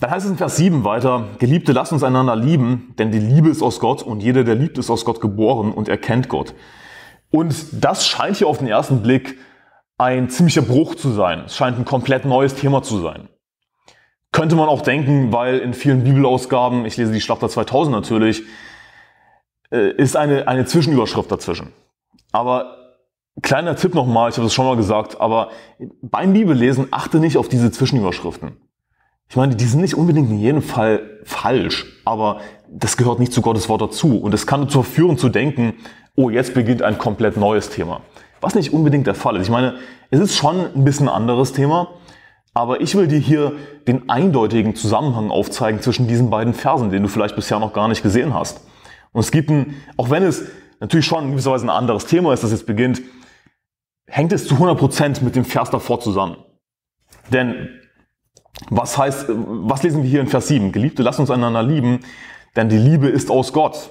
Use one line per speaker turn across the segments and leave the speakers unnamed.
Dann heißt es in Vers 7 weiter, Geliebte, lasst uns einander lieben, denn die Liebe ist aus Gott und jeder, der liebt, ist aus Gott geboren und erkennt Gott. Und das scheint hier auf den ersten Blick ein ziemlicher Bruch zu sein. Es scheint ein komplett neues Thema zu sein. Könnte man auch denken, weil in vielen Bibelausgaben, ich lese die Schlachter 2000 natürlich, äh, ist eine, eine Zwischenüberschrift dazwischen. Aber kleiner Tipp nochmal, ich habe es schon mal gesagt, aber beim Bibellesen achte nicht auf diese Zwischenüberschriften. Ich meine, die sind nicht unbedingt in jedem Fall falsch, aber das gehört nicht zu Gottes Wort dazu. Und es kann dazu führen zu denken, oh, jetzt beginnt ein komplett neues Thema. Was nicht unbedingt der Fall ist. Ich meine, es ist schon ein bisschen anderes Thema, aber ich will dir hier den eindeutigen Zusammenhang aufzeigen zwischen diesen beiden Versen, den du vielleicht bisher noch gar nicht gesehen hast. Und es gibt ein, auch wenn es natürlich schon in gewisser Weise ein anderes Thema ist, das jetzt beginnt, hängt es zu 100% Prozent mit dem Vers davor zusammen. Denn was heißt, was lesen wir hier in Vers 7? Geliebte, lasst uns einander lieben, denn die Liebe ist aus Gott.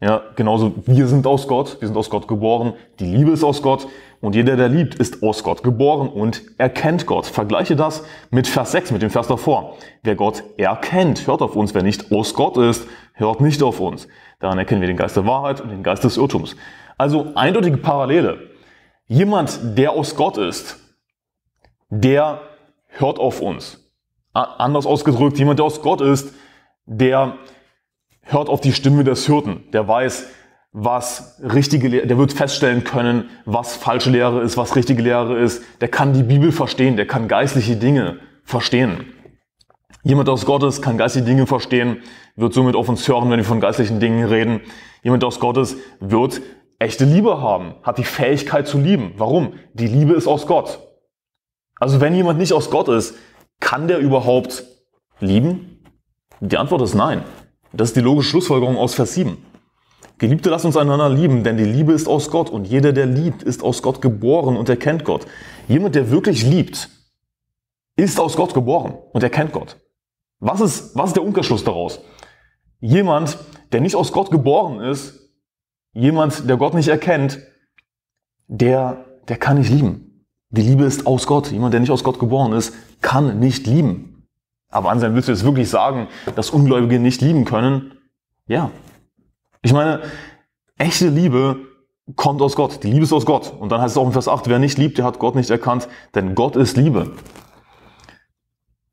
Ja, genauso wir sind aus Gott, wir sind aus Gott geboren, die Liebe ist aus Gott und jeder, der liebt, ist aus Gott geboren und erkennt Gott. Vergleiche das mit Vers 6, mit dem Vers davor. Wer Gott erkennt, hört auf uns. Wer nicht aus Gott ist, hört nicht auf uns. Daran erkennen wir den Geist der Wahrheit und den Geist des Irrtums. Also eindeutige Parallele. Jemand, der aus Gott ist, der hört auf uns anders ausgedrückt, jemand, der aus Gott ist, der hört auf die Stimme des Hirten, der weiß, was richtige Lehre, der wird feststellen können, was falsche Lehre ist, was richtige Lehre ist, der kann die Bibel verstehen, der kann geistliche Dinge verstehen. Jemand aus Gottes kann geistliche Dinge verstehen, wird somit auf uns hören, wenn wir von geistlichen Dingen reden. Jemand aus Gottes wird echte Liebe haben, hat die Fähigkeit zu lieben. Warum? Die Liebe ist aus Gott. Also wenn jemand nicht aus Gott ist, kann der überhaupt lieben? Die Antwort ist nein. Das ist die logische Schlussfolgerung aus Vers 7. Geliebte, lasst uns einander lieben, denn die Liebe ist aus Gott und jeder, der liebt, ist aus Gott geboren und erkennt Gott. Jemand, der wirklich liebt, ist aus Gott geboren und erkennt Gott. Was ist, was ist der Umkehrschluss daraus? Jemand, der nicht aus Gott geboren ist, jemand, der Gott nicht erkennt, der, der kann nicht lieben. Die Liebe ist aus Gott. Jemand, der nicht aus Gott geboren ist, kann nicht lieben. Aber Anselm, willst du jetzt wirklich sagen, dass Ungläubige nicht lieben können? Ja. Ich meine, echte Liebe kommt aus Gott. Die Liebe ist aus Gott. Und dann heißt es auch in Vers 8, wer nicht liebt, der hat Gott nicht erkannt, denn Gott ist Liebe.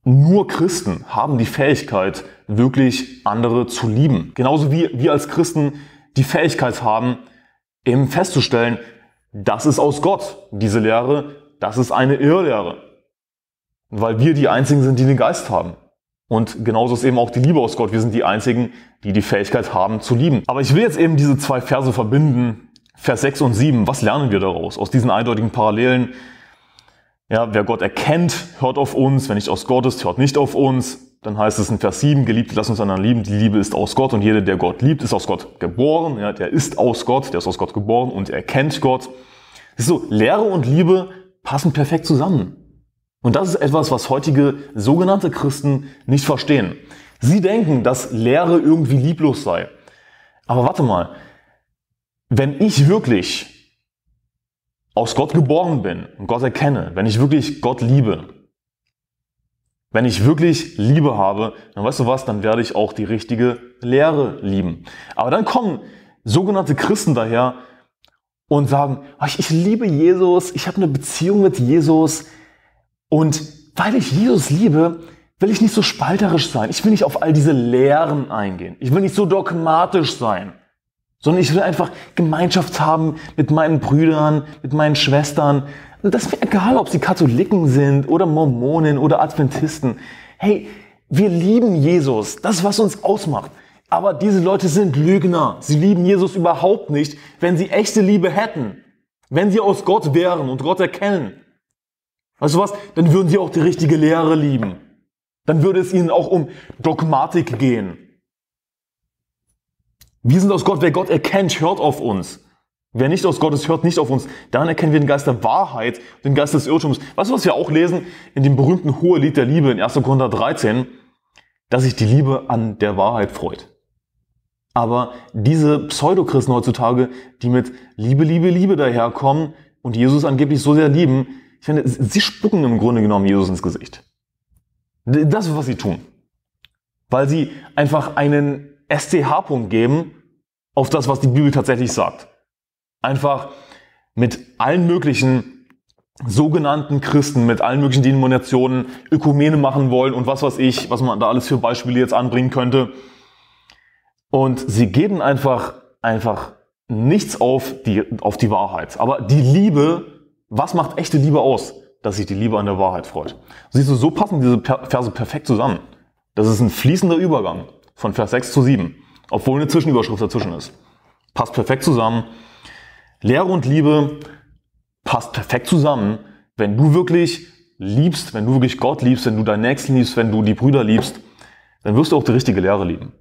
Nur Christen haben die Fähigkeit, wirklich andere zu lieben. Genauso wie wir als Christen die Fähigkeit haben, eben festzustellen, das ist aus Gott, diese Lehre, das ist eine Irrlehre. Weil wir die Einzigen sind, die den Geist haben. Und genauso ist eben auch die Liebe aus Gott. Wir sind die Einzigen, die die Fähigkeit haben zu lieben. Aber ich will jetzt eben diese zwei Verse verbinden. Vers 6 und 7. Was lernen wir daraus? Aus diesen eindeutigen Parallelen. Ja, wer Gott erkennt, hört auf uns. Wer nicht aus Gott ist, hört nicht auf uns. Dann heißt es in Vers 7, Geliebte, lass uns einander lieben. Die Liebe ist aus Gott und jeder, der Gott liebt, ist aus Gott geboren. Ja, der ist aus Gott, der ist aus Gott geboren und erkennt Gott. Das ist so, Lehre und Liebe passen perfekt zusammen. Und das ist etwas, was heutige sogenannte Christen nicht verstehen. Sie denken, dass Lehre irgendwie lieblos sei. Aber warte mal, wenn ich wirklich aus Gott geboren bin und Gott erkenne, wenn ich wirklich Gott liebe, wenn ich wirklich Liebe habe, dann weißt du was, dann werde ich auch die richtige Lehre lieben. Aber dann kommen sogenannte Christen daher und sagen, ah, ich, ich liebe Jesus, ich habe eine Beziehung mit Jesus und weil ich Jesus liebe, will ich nicht so spalterisch sein. Ich will nicht auf all diese Lehren eingehen. Ich will nicht so dogmatisch sein, sondern ich will einfach Gemeinschaft haben mit meinen Brüdern, mit meinen Schwestern. Und das ist mir egal, ob sie Katholiken sind oder Mormonen oder Adventisten. Hey, wir lieben Jesus. Das, ist, was uns ausmacht. Aber diese Leute sind Lügner. Sie lieben Jesus überhaupt nicht, wenn sie echte Liebe hätten. Wenn sie aus Gott wären und Gott erkennen. Weißt du was? Dann würden sie auch die richtige Lehre lieben. Dann würde es ihnen auch um Dogmatik gehen. Wir sind aus Gott. Wer Gott erkennt, hört auf uns. Wer nicht aus Gott ist, hört nicht auf uns. Daran erkennen wir den Geist der Wahrheit, den Geist des Irrtums. Weißt du, was wir auch lesen in dem berühmten Hohe Lied der Liebe in 1. Korinther 13? Dass sich die Liebe an der Wahrheit freut. Aber diese Pseudochristen heutzutage, die mit Liebe, Liebe, Liebe daherkommen und Jesus angeblich so sehr lieben, ich finde, sie spucken im Grunde genommen Jesus ins Gesicht. Das ist, was sie tun. Weil sie einfach einen STH-Punkt geben auf das, was die Bibel tatsächlich sagt. Einfach mit allen möglichen sogenannten Christen, mit allen möglichen Denominationen Ökumene machen wollen und was weiß ich, was man da alles für Beispiele jetzt anbringen könnte und sie geben einfach, einfach nichts auf die, auf die Wahrheit. Aber die Liebe, was macht echte Liebe aus? Dass sich die Liebe an der Wahrheit freut. Siehst du, so passen diese Verse perfekt zusammen. Das ist ein fließender Übergang von Vers 6 zu 7, obwohl eine Zwischenüberschrift dazwischen ist. Passt perfekt zusammen. Lehre und Liebe passt perfekt zusammen, wenn du wirklich liebst, wenn du wirklich Gott liebst, wenn du deinen Nächsten liebst, wenn du die Brüder liebst, dann wirst du auch die richtige Lehre lieben.